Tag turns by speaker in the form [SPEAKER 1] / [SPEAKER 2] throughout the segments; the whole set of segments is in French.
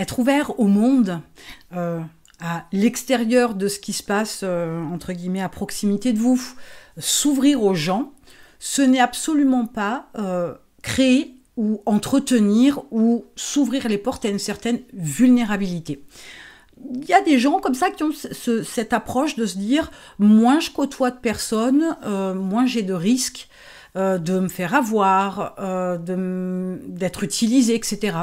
[SPEAKER 1] être ouvert au monde, euh, à l'extérieur de ce qui se passe, euh, entre guillemets, à proximité de vous, s'ouvrir aux gens, ce n'est absolument pas euh, créer ou entretenir ou s'ouvrir les portes à une certaine vulnérabilité. Il y a des gens comme ça qui ont cette approche de se dire moins je côtoie de personnes, moins j'ai de risques, euh, de me faire avoir, euh, d'être utilisé, etc.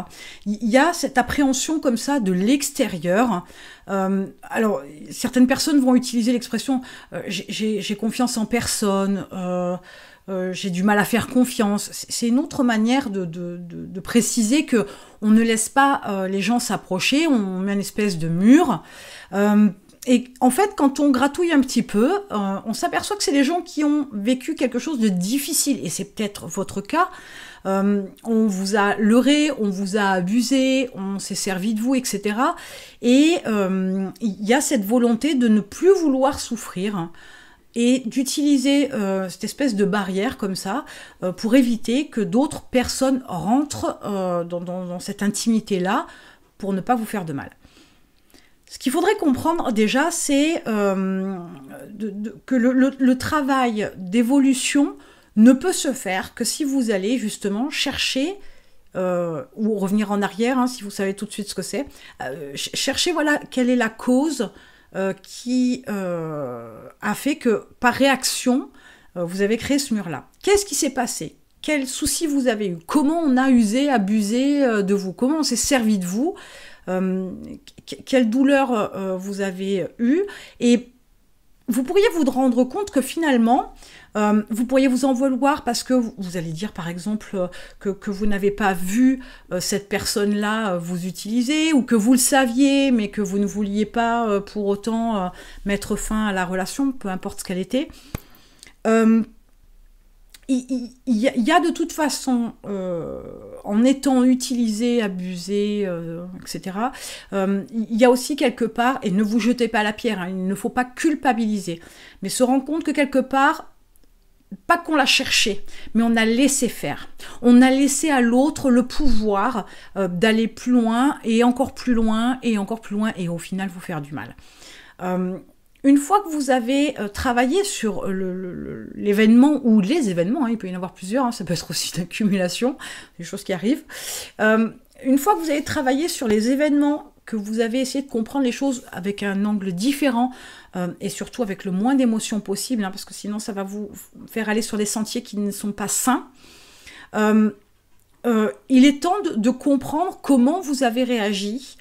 [SPEAKER 1] Il y a cette appréhension comme ça de l'extérieur. Euh, alors, certaines personnes vont utiliser l'expression j'ai confiance en personne j'ai du mal à faire confiance. C'est une autre manière de, préciser que on ne laisse pas les gens s'approcher, on met une espèce de mur. Et en fait, quand on gratouille un petit peu, euh, on s'aperçoit que c'est des gens qui ont vécu quelque chose de difficile, et c'est peut-être votre cas. Euh, on vous a leurré, on vous a abusé, on s'est servi de vous, etc. Et euh, il y a cette volonté de ne plus vouloir souffrir et d'utiliser cette espèce de barrière comme ça pour éviter que d'autres personnes rentrent dans cette intimité-là pour ne pas vous faire de mal. Ce qu'il faudrait comprendre déjà, c'est euh, que le, travail d'évolution ne peut se faire que si vous allez justement chercher euh, ou revenir en arrière, hein, si vous savez tout de suite ce que c'est, euh, chercher voilà quelle est la cause qui a fait que par réaction vous avez créé ce mur-là. Qu'est-ce qui s'est passé Quels soucis vous avez eu Comment on a usé, abusé de vous Comment on s'est servi de vous euh, quelle douleur euh, vous avez eue. Et vous pourriez vous rendre compte que finalement, euh, vous pourriez vous en vouloir parce que vous allez dire par exemple que, vous n'avez pas vu cette personne-là vous utiliser ou que vous le saviez mais que vous ne vouliez pas pour autant mettre fin à la relation, peu importe ce qu'elle était il, y a de toute façon, euh, en étant utilisé, abusé, euh, etc., euh, il y a aussi quelque part, et ne vous jetez pas la pierre, hein, il ne faut pas culpabiliser, mais se rendre compte que quelque part, pas qu'on l'a cherché, mais on a laissé faire. On a laissé à l'autre le pouvoir d'aller plus loin et encore plus loin et encore plus loin et au final vous faire du mal une fois que vous avez euh, travaillé sur euh, l'événement ou les événements, hein, il peut y en avoir plusieurs, hein, ça peut être aussi d'accumulation, des choses qui arrivent, euh, une fois que vous avez travaillé sur les événements, que vous avez essayé de comprendre les choses avec un angle différent et surtout avec le moins d'émotions possible, hein, parce que sinon ça va vous faire aller sur des sentiers qui ne sont pas sains, il est temps de, comprendre comment vous avez réagi.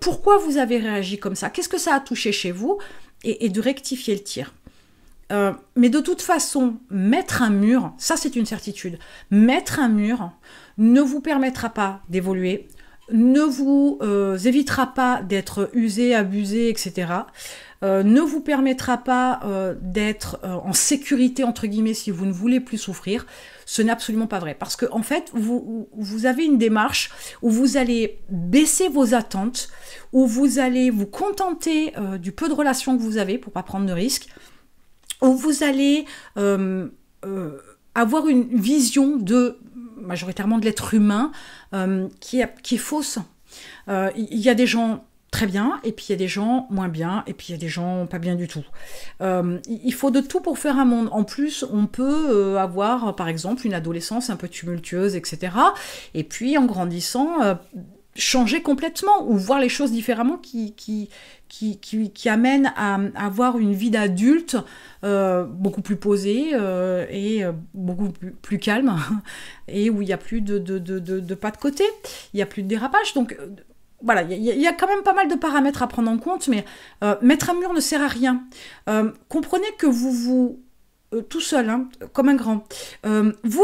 [SPEAKER 1] pourquoi vous avez réagi comme ça Qu'est-ce que ça a touché chez vous et, de rectifier le tir. Euh, mais de toute façon, mettre un mur, ça c'est une certitude, mettre un mur ne vous permettra pas d'évoluer, ne vous euh, évitera pas d'être usé, abusé, etc. Euh, ne vous permettra pas euh, d'être en sécurité, entre guillemets, si vous ne voulez plus souffrir. Ce n'est absolument pas vrai. Parce que, en fait, vous, avez une démarche où vous allez baisser vos attentes, où vous allez vous contenter du peu de relations que vous avez pour pas prendre de risques, où vous allez avoir une vision de majoritairement de l'être humain euh, qui, qui, est fausse. Euh, il y, a des gens très bien, et puis il y a des gens moins bien, et puis il y a des gens pas bien du tout. Euh, il faut de tout pour faire un monde. En plus, on peut avoir, par exemple, une adolescence un peu tumultueuse, etc. Et puis, en grandissant changer complètement ou voir les choses différemment qui, qui, amène à, avoir une vie d'adulte euh, beaucoup plus posée euh, et euh, beaucoup plus, calme et où il n'y a plus de, de, pas de côté, il n'y a plus de dérapage. Donc voilà, il y, a quand même pas mal de paramètres à prendre en compte, mais mettre un mur ne sert à rien. comprenez que vous vous, tout seul, hein, comme un grand, vous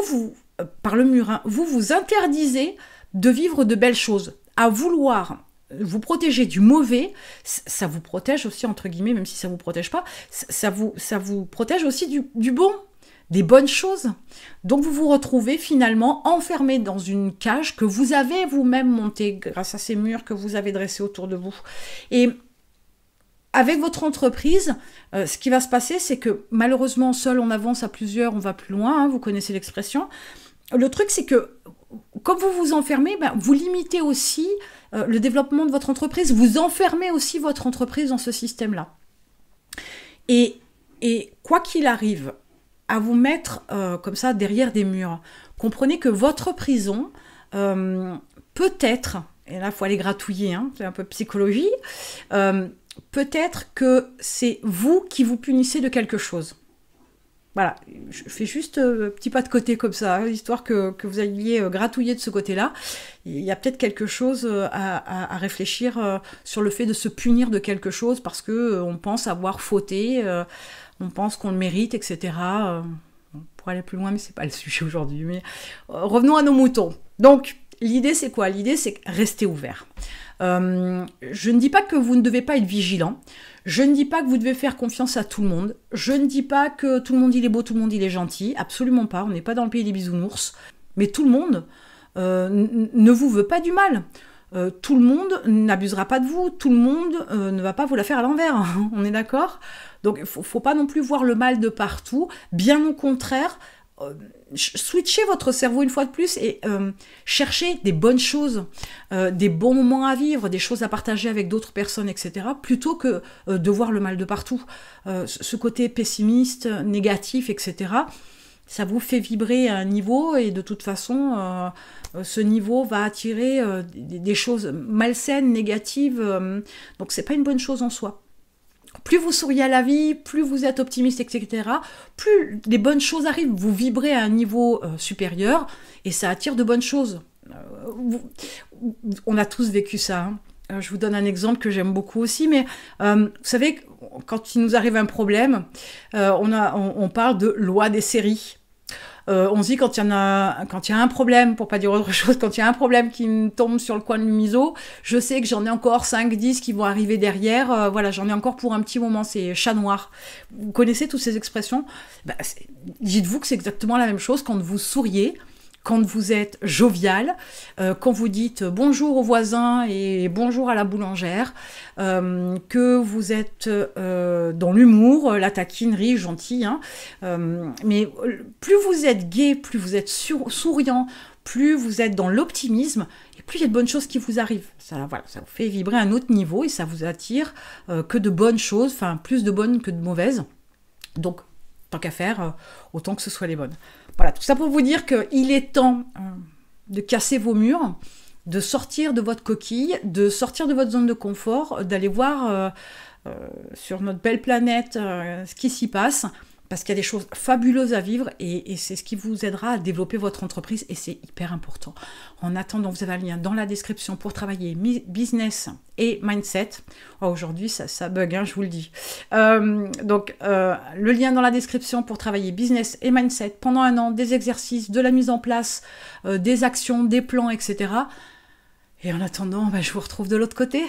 [SPEAKER 1] vous, par le mur, hein, vous vous interdisez de vivre de belles choses à vouloir vous protéger du mauvais, ça vous protège aussi, entre guillemets, même si ça ne vous protège pas, ça vous, ça vous protège aussi du, bon, des bonnes choses. Donc vous vous retrouvez finalement enfermé dans une cage que vous avez vous-même montée grâce à ces murs que vous avez dressés autour de vous. Et avec votre entreprise, euh, ce qui va se passer, c'est que malheureusement, seul on avance à plusieurs, on va plus loin, hein, vous connaissez l'expression. Le truc, c'est que comme vous vous enfermez, ben, vous limitez aussi euh, le développement de votre entreprise, vous enfermez aussi votre entreprise dans ce système-là. Et, quoi qu'il arrive, à vous mettre euh, comme ça derrière des murs, comprenez que votre prison euh, peut être, et là il faut aller gratouiller, hein, c'est un peu psychologie, peut-être que c'est vous qui vous punissez de quelque chose. Voilà, je fais juste un euh, petit pas de côté comme ça, hein, histoire que, vous alliez euh, gratouiller de ce côté-là. Il y a peut-être quelque chose euh, à, réfléchir sur le fait de se punir de quelque chose parce que on pense avoir fauté, on pense qu'on le mérite, etc. Pour aller plus loin, mais c'est pas le sujet aujourd'hui. Mais revenons à nos moutons. Donc, L'idée, c'est quoi L'idée, c'est rester ouvert. Euh, je ne dis pas que vous ne devez pas être vigilant. Je ne dis pas que vous devez faire confiance à tout le monde. Je ne dis pas que tout le monde il est beau, tout le monde il est gentil. Absolument pas. On n'est pas dans le pays des bisounours. Mais tout le monde euh, ne vous veut pas du mal. Euh, tout le monde n'abusera pas de vous, tout le monde ne va pas vous la faire à l'envers, on est d'accord Donc il ne faut pas non plus voir le mal de partout, bien au contraire, euh, switcher switchez votre cerveau une fois de plus et euh, chercher cherchez des bonnes choses, euh, des bons moments à vivre, des choses à partager avec d'autres personnes, etc., plutôt que de voir le mal de partout. ce côté pessimiste, négatif, etc., ça vous fait vibrer à un niveau et de toute façon, ce niveau va attirer des, choses malsaines, négatives. donc c'est pas une bonne chose en soi plus vous souriez à la vie, plus vous êtes optimiste, etc., plus les bonnes choses arrivent. Vous vibrez à un niveau euh, supérieur et ça attire de bonnes choses. Euh, on a tous vécu ça. Hein. Euh, je vous donne un exemple que j'aime beaucoup aussi, mais vous savez, quand il nous arrive un problème, on, parle de loi des séries. Euh, on se dit quand il y a, quand il y un problème, pour pas dire autre chose, quand il y a un problème qui me tombe sur le coin du miso, je sais que j'en ai encore 5, 10 qui vont arriver derrière. Euh, voilà, j'en ai encore pour un petit moment. C'est chat noir. Vous connaissez toutes ces expressions bah, Dites-vous que c'est exactement la même chose quand vous souriez quand vous êtes jovial, euh, quand vous dites bonjour aux voisins et bonjour à la boulangère, euh, que vous êtes euh, dans l'humour, la taquinerie, gentil, hein, mais plus vous êtes gai, plus vous êtes souriant, plus vous êtes dans l'optimisme, et plus il y a de bonnes choses qui vous arrivent. Ça, voilà, ça vous fait vibrer à un autre niveau et ça vous attire que de bonnes choses, enfin plus de bonnes que de mauvaises. Donc qu'à faire, euh, autant que ce soit les bonnes. Voilà, tout ça pour vous dire qu'il est temps euh, de casser vos murs, de sortir de votre coquille, de sortir de votre zone de confort, d'aller voir euh, sur notre belle planète ce qui s'y passe, parce qu'il y a des choses fabuleuses à vivre et, c'est ce qui vous aidera à développer votre entreprise et c'est hyper important. En attendant, vous avez un lien dans la description pour travailler business et mindset. Oh, aujourd'hui, ça, bug, hein, je vous le dis. Euh, donc, euh, le lien dans la description pour travailler business et mindset pendant un an, des exercices, de la mise en place, euh, des actions, des plans, etc. Et en attendant, bah, je vous retrouve de l'autre côté.